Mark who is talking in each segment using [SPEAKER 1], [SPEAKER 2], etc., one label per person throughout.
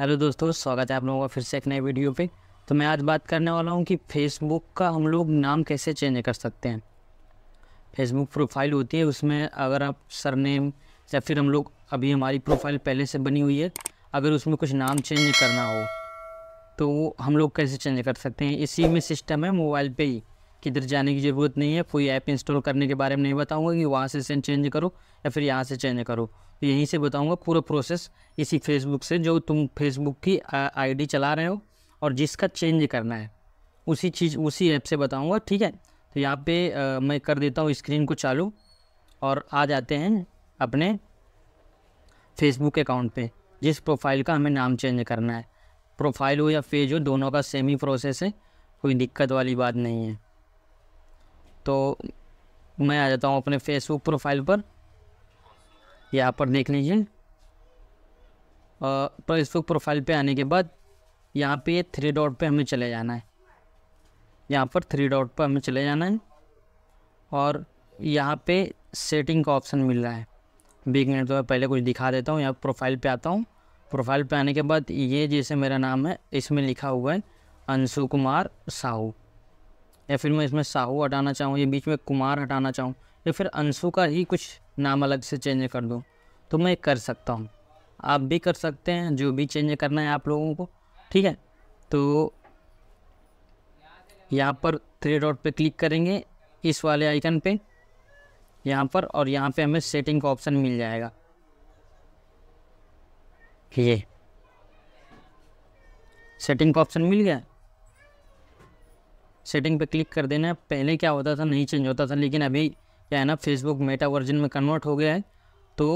[SPEAKER 1] hello दोस्तों स्वागत है आप लोगों का फिर से एक नए वीडियो पे तो मैं आज बात करने वाला हूँ कि फेसबुक का हम लोग नाम कैसे चेंज कर सकते हैं फेसबुक प्रोफाइल होती है उसमें अगर आप सरनेम या फिर हम लोग अभी हमारी प्रोफाइल पहले से बनी हुई है अगर उसमें कुछ नाम चेंज करना हो तो हम लोग कैसे चेंज कर सकते हैं इसी में सिस्टम है मोबाइल पे ही किधर जाने की ज़रूरत नहीं है कोई ऐप इंस्टॉल करने के बारे में नहीं बताऊँगा कि वहाँ से चेंज करो या फिर यहाँ से चेंज करो तो यहीं से बताऊँगा पूरा प्रोसेस इसी फेसबुक से जो तुम फेसबुक की आईडी चला रहे हो और जिसका चेंज करना है उसी चीज़ उसी ऐप से बताऊँगा ठीक है तो यहाँ पर मैं कर देता हूँ स्क्रीन को चालू और आ जाते हैं अपने फेसबुक अकाउंट पे जिस प्रोफाइल का हमें नाम चेंज करना है प्रोफाइल हो या पेज हो दोनों का सेम ही प्रोसेस है कोई दिक्कत वाली बात नहीं है तो मैं आ जाता हूँ अपने फेसबुक प्रोफाइल पर यहाँ पर देख लीजिए फेसबुक प्रोफाइल पे आने के बाद यहाँ पे थ्री डॉट पे हमें चले जाना है यहाँ पर थ्री डॉट पर हमें चले जाना है और यहाँ पे सेटिंग का ऑप्शन मिल रहा है बीक मिनट तो मैं पहले कुछ दिखा देता हूँ यहाँ प्रोफाइल पे आता हूँ प्रोफाइल पे आने के बाद ये जैसे मेरा नाम है इसमें लिखा हुआ है अंशु कुमार साहू या फिर मैं इसमें साहू हटाना चाहूँ या बीच में कुमार हटाना चाहूँ या फिर अंशु का ही कुछ नाम अलग से चेंज कर दूँ तो मैं कर सकता हूँ आप भी कर सकते हैं जो भी चेंज करना है आप लोगों को ठीक है तो यहाँ पर थ्री डॉट पे क्लिक करेंगे इस वाले आइकन पे यहाँ पर और यहाँ पे हमें सेटिंग का ऑप्शन मिल जाएगा ये सेटिंग का ऑप्शन मिल गया सेटिंग पे क्लिक कर देना है पहले क्या होता था नहीं चेंज होता था लेकिन अभी क्या है ना फेसबुक मेटा वर्जन में कन्वर्ट हो गया है तो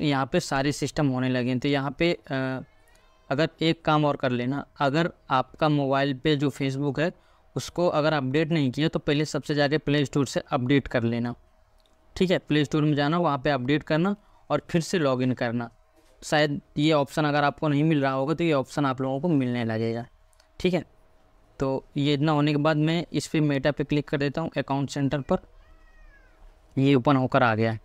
[SPEAKER 1] यहाँ पे सारे सिस्टम होने लगे हैं तो यहाँ पे आ, अगर एक काम और कर लेना अगर आपका मोबाइल पे जो फेसबुक है उसको अगर अपडेट नहीं किया तो पहले सबसे ज़्यादा प्ले स्टोर से अपडेट कर लेना ठीक है प्ले स्टोर में जाना वहाँ पर अपडेट करना और फिर से लॉगिन करना शायद ये ऑप्शन अगर आपको नहीं मिल रहा होगा तो ये ऑप्शन आप लोगों को मिलने लगेगा ठीक है तो ये इतना होने के बाद मैं इस पर मेटा पे क्लिक कर देता हूँ अकाउंट सेंटर पर ये ओपन होकर आ गया है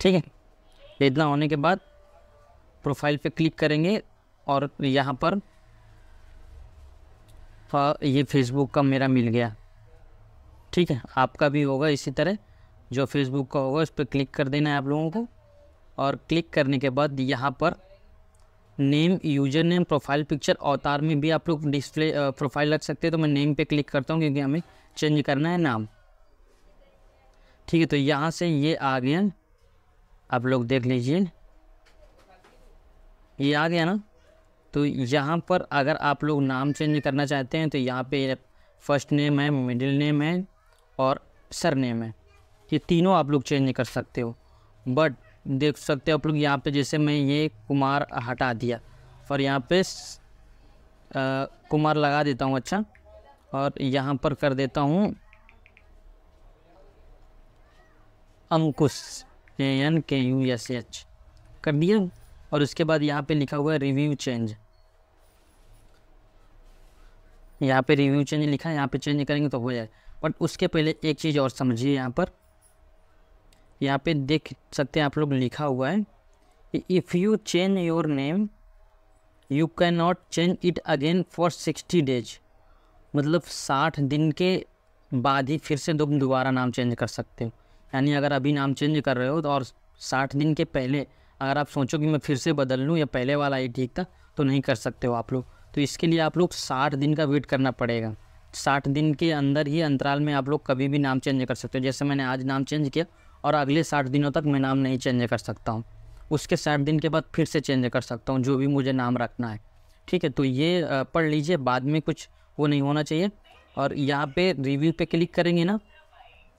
[SPEAKER 1] ठीक है इतना होने के बाद प्रोफाइल पे क्लिक करेंगे और यहाँ पर हाँ, ये फेसबुक का मेरा मिल गया ठीक है आपका भी होगा इसी तरह जो फेसबुक का होगा उस पर क्लिक कर देना है आप लोगों को और क्लिक करने के बाद यहाँ पर name user name profile picture अवतार में भी आप लोग डिस्प्ले प्रोफाइल रख सकते हैं तो मैं नेम पे क्लिक करता हूँ क्योंकि हमें चेंज करना है नाम ठीक है तो यहाँ से ये आ गया आप लोग देख लीजिए ये आ गया ना तो यहाँ पर अगर आप लोग नाम चेंज करना चाहते हैं तो यहाँ पे फर्स्ट नेम है मिडिल नेम है और सर नेम है ये तीनों आप लोग चेंज कर सकते हो बट देख सकते हो आप लोग यहाँ पे जैसे मैं ये कुमार हटा दिया और यहाँ पे आ, कुमार लगा देता हूँ अच्छा और यहाँ पर कर देता हूँ अंकुश के एन के यू एस एच कर दिया और उसके बाद यहाँ पे लिखा हुआ है रिव्यू चेंज यहाँ पे रिव्यू चेंज लिखा है यहाँ पे चेंज करेंगे तो हो जाए बट उसके पहले एक चीज़ और समझिए यहाँ पर यहाँ पे देख सकते हैं आप लोग लिखा हुआ है if you change your name you can not change it again for sixty days मतलब साठ दिन के बाद ही फिर से तुम दोबारा नाम चेंज कर सकते हो यानी अगर अभी नाम चेंज कर रहे हो तो और साठ दिन के पहले अगर आप सोचो कि मैं फिर से बदल लूँ या पहले वाला ही ठीक था तो नहीं कर सकते हो आप लोग तो इसके लिए आप लोग साठ दिन का वेट करना पड़ेगा साठ दिन के अंदर ही अंतराल में आप लोग कभी भी नाम चेंज कर सकते हो जैसे मैंने आज नाम चेंज किया और अगले साठ दिनों तक मैं नाम नहीं चेंज कर सकता हूँ उसके साठ दिन के बाद फिर से चेंज कर सकता हूँ जो भी मुझे नाम रखना है ठीक है तो ये पढ़ लीजिए बाद में कुछ वो नहीं होना चाहिए और यहाँ पे रिव्यू पे क्लिक करेंगे ना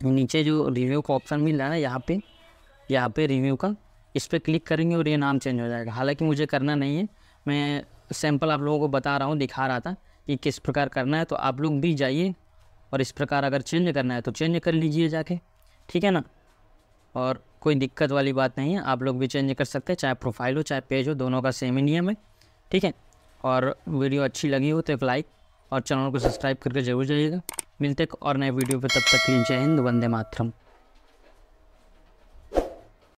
[SPEAKER 1] तो नीचे जो रिव्यू का ऑप्शन मिल रहा है ना यहाँ पे यहाँ पे रिव्यू का इस पर क्लिक करेंगे और ये नाम चेंज हो जाएगा हालांकि मुझे करना नहीं है मैं सैंपल आप लोगों को बता रहा हूँ दिखा रहा था कि किस प्रकार करना है तो आप लोग भी जाइए और इस प्रकार अगर चेंज करना है तो चेंज कर लीजिए जाके ठीक है ना और कोई दिक्कत वाली बात नहीं है आप लोग भी चेंज कर सकते हैं चाहे प्रोफाइल हो चाहे पेज हो दोनों का सेम ही नियम है ठीक है और वीडियो अच्छी लगी हो तो एक लाइक और चैनल को सब्सक्राइब करके जरूर जाइएगा मिलते और नए वीडियो पर तब तक के लिए जय हिंद वंदे मातरम